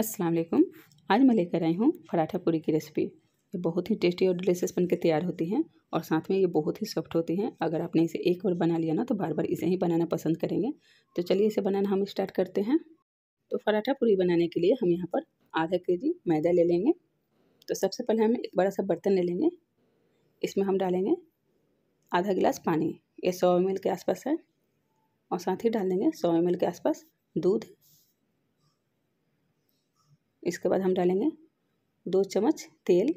अस्सलाम वालेकुम आज मैं लेकर आई हूँ पराठा पूरी की रेसिपी ये बहुत ही टेस्टी और डिलीशियस बन के तैयार होती हैं और साथ में ये बहुत ही सॉफ्ट होती हैं अगर आपने इसे एक बार बना लिया ना तो बार बार इसे ही बनाना पसंद करेंगे तो चलिए इसे बनाना हम स्टार्ट करते हैं तो पराठा पूरी बनाने के लिए हम यहाँ पर आधा के जी मैदा ले लेंगे तो सबसे पहले हम एक बड़ा सा बर्तन ले लेंगे इसमें हम डालेंगे आधा गिलास पानी ये सौ एम के आसपास है और साथ ही डाल देंगे सौ एम के आसपास दूध इसके बाद हम डालेंगे दो चम्मच तेल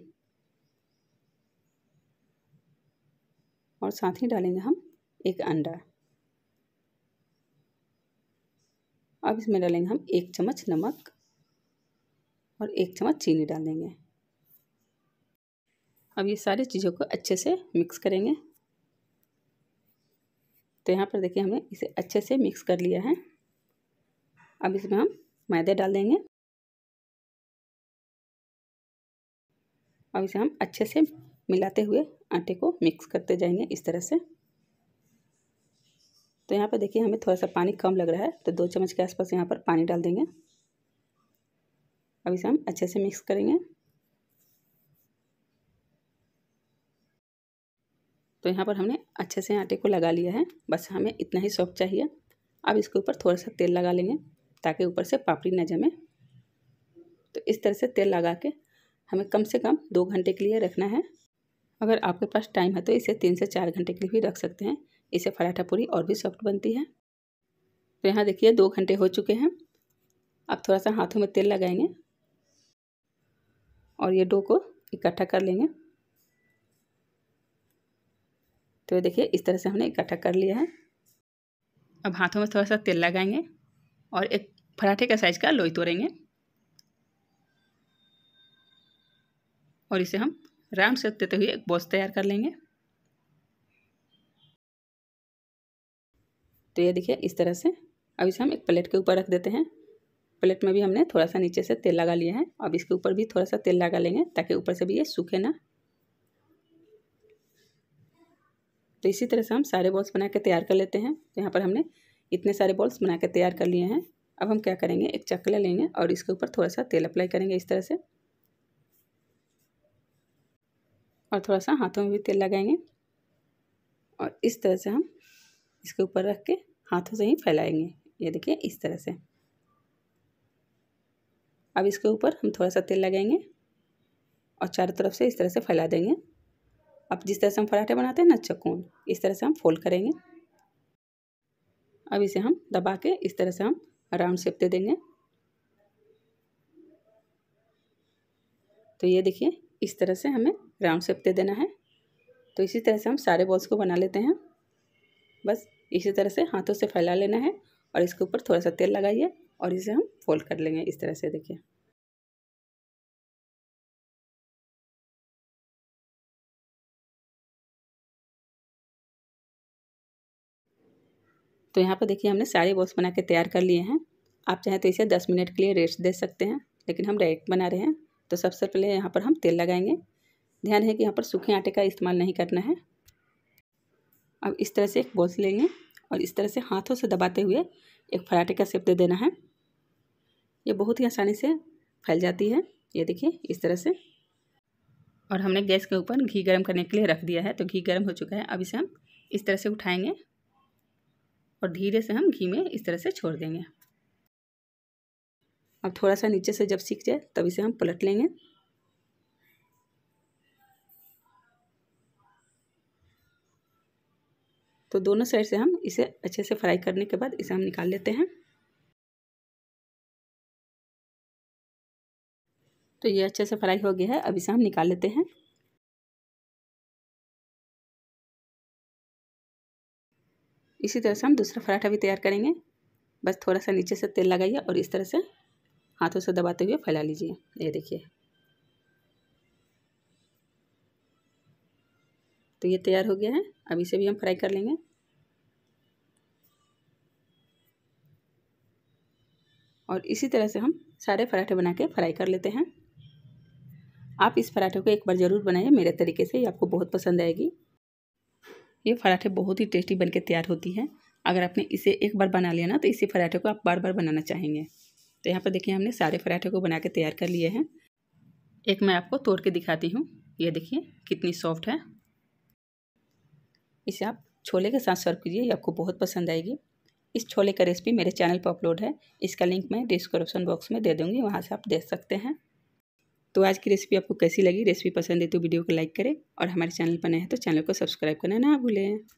और साथ ही डालेंगे हम एक अंडा अब इसमें डालेंगे हम एक चम्मच नमक और एक चम्मच चीनी डाल देंगे अब ये सारी चीज़ों को अच्छे से मिक्स करेंगे तो यहाँ पर देखिए हमने इसे अच्छे से मिक्स कर लिया है अब इसमें हम मैदा डाल देंगे अब इसे हम अच्छे से मिलाते हुए आटे को मिक्स करते जाएंगे इस तरह से तो यहाँ पर देखिए हमें थोड़ा सा पानी कम लग रहा है तो दो चम्मच के आसपास यहाँ पर पानी डाल देंगे अब इसे हम अच्छे से मिक्स करेंगे तो यहाँ पर हमने अच्छे से आटे को लगा लिया है बस हमें इतना ही सॉफ्ट चाहिए अब इसके ऊपर थोड़ा सा तेल लगा लेंगे ताकि ऊपर से पापड़ी न जमे तो इस तरह से तेल लगा के हमें कम से कम दो घंटे के लिए रखना है अगर आपके पास टाइम है तो इसे तीन से चार घंटे के लिए भी रख सकते हैं इसे पराठा पूरी और भी सॉफ्ट बनती है तो यहाँ देखिए दो घंटे हो चुके हैं अब थोड़ा सा हाथों में तेल लगाएंगे और ये डो को इकट्ठा कर लेंगे तो देखिए इस तरह से हमने इकट्ठा कर लिया है अब हाथों में थोड़ा सा तेल लगाएंगे और एक पराठे का साइज़ का लोई तोड़ेंगे और इसे हम राउंड शेप देते हुए एक बॉक्स तैयार कर लेंगे तो ये देखिए इस तरह से अब इसे हम एक प्लेट के ऊपर रख देते हैं प्लेट में भी हमने थोड़ा सा नीचे से तेल लगा लिया है अब इसके ऊपर भी थोड़ा सा तेल लगा लेंगे ताकि ऊपर से भी ये सूखे ना तो इसी तरह से हम सारे बॉल्स बना के तैयार कर लेते हैं तो यहाँ पर हमने इतने सारे बॉल्स बना के तैयार कर लिए हैं अब हम क्या करेंगे एक चकला लेंगे और इसके ऊपर थोड़ा सा तेल अप्लाई करेंगे इस तरह से और थोड़ा सा हाथों में भी तेल लगाएंगे और इस तरह से हम इसके ऊपर रख के हाथों से ही फैलाएंगे ये देखिए इस तरह से अब इसके ऊपर हम थोड़ा सा तेल लगाएंगे और चारों तरफ से इस तरह से फैला देंगे अब जिस तरह से हम पराठे बनाते हैं ना चकोन इस तरह से हम फोल्ड करेंगे अब इसे हम दबा के इस तरह से हम राउंड शेप दे देंगे तो ये देखिए इस तरह से हमें राउंड शेप दे देना है तो इसी तरह से हम सारे बॉल्स को बना लेते हैं बस इसी तरह से हाथों से फैला लेना है और इसके ऊपर थोड़ा सा तेल लगाइए और इसे हम फोल्ड कर लेंगे इस तरह से देखिए तो यहाँ पर देखिए हमने सारे बॉल्स बना के तैयार कर लिए हैं आप चाहें तो इसे दस मिनट के लिए रेस्ट दे सकते हैं लेकिन हम डायरेक्ट बना रहे हैं तो सबसे पहले यहाँ पर हम तेल लगाएंगे ध्यान है कि यहाँ पर सूखे आटे का इस्तेमाल नहीं करना है अब इस तरह से एक बोल्स लेंगे और इस तरह से हाथों से दबाते हुए एक फराटे का सेप दे देना है ये बहुत ही आसानी से फैल जाती है ये देखिए इस तरह से और हमने गैस के ऊपर घी गर्म करने के लिए रख दिया है तो घी गर्म हो चुका है अब इसे हम इस तरह से उठाएंगे और धीरे से हम घी में इस तरह से छोड़ देंगे अब थोड़ा सा नीचे से जब सीख जाए तब इसे हम पलट लेंगे तो दोनों साइड से हम इसे अच्छे से फ्राई करने के बाद इसे हम निकाल लेते हैं तो ये अच्छे से फ्राई हो गया है अब इसे हम निकाल लेते हैं इसी तरह से हम दूसरा पराठा भी तैयार करेंगे बस थोड़ा सा नीचे से तेल लगाइए और इस तरह से हाथों से दबाते हुए फैला लीजिए ये देखिए तो ये तैयार हो गया है अब इसे भी हम फ्राई कर लेंगे और इसी तरह से हम सारे पराठे बना के फ्राई कर लेते हैं आप इस पराठे को एक बार ज़रूर बनाइए मेरे तरीके से ये आपको बहुत पसंद आएगी ये पराठे बहुत ही टेस्टी बनके तैयार होती है अगर आपने इसे एक बार बना लिया ना तो इसी पराठे को आप बार बार बनाना चाहेंगे तो यहाँ पर देखिए हमने सारे पराठे को बना के तैयार कर लिए हैं एक मैं आपको तोड़ के दिखाती हूँ ये देखिए कितनी सॉफ्ट है इसे आप छोले के साथ सर्व कीजिए ये आपको बहुत पसंद आएगी इस छोले का रेसिपी मेरे चैनल पर अपलोड है इसका लिंक मैं डिस्क्रिप्शन बॉक्स में दे दूँगी वहाँ से आप देख सकते हैं तो आज की रेसिपी आपको कैसी लगी रेसिपी पसंद है तो वीडियो को लाइक करें और हमारे चैनल पर नए हैं तो चैनल को सब्सक्राइब करना ना भूलें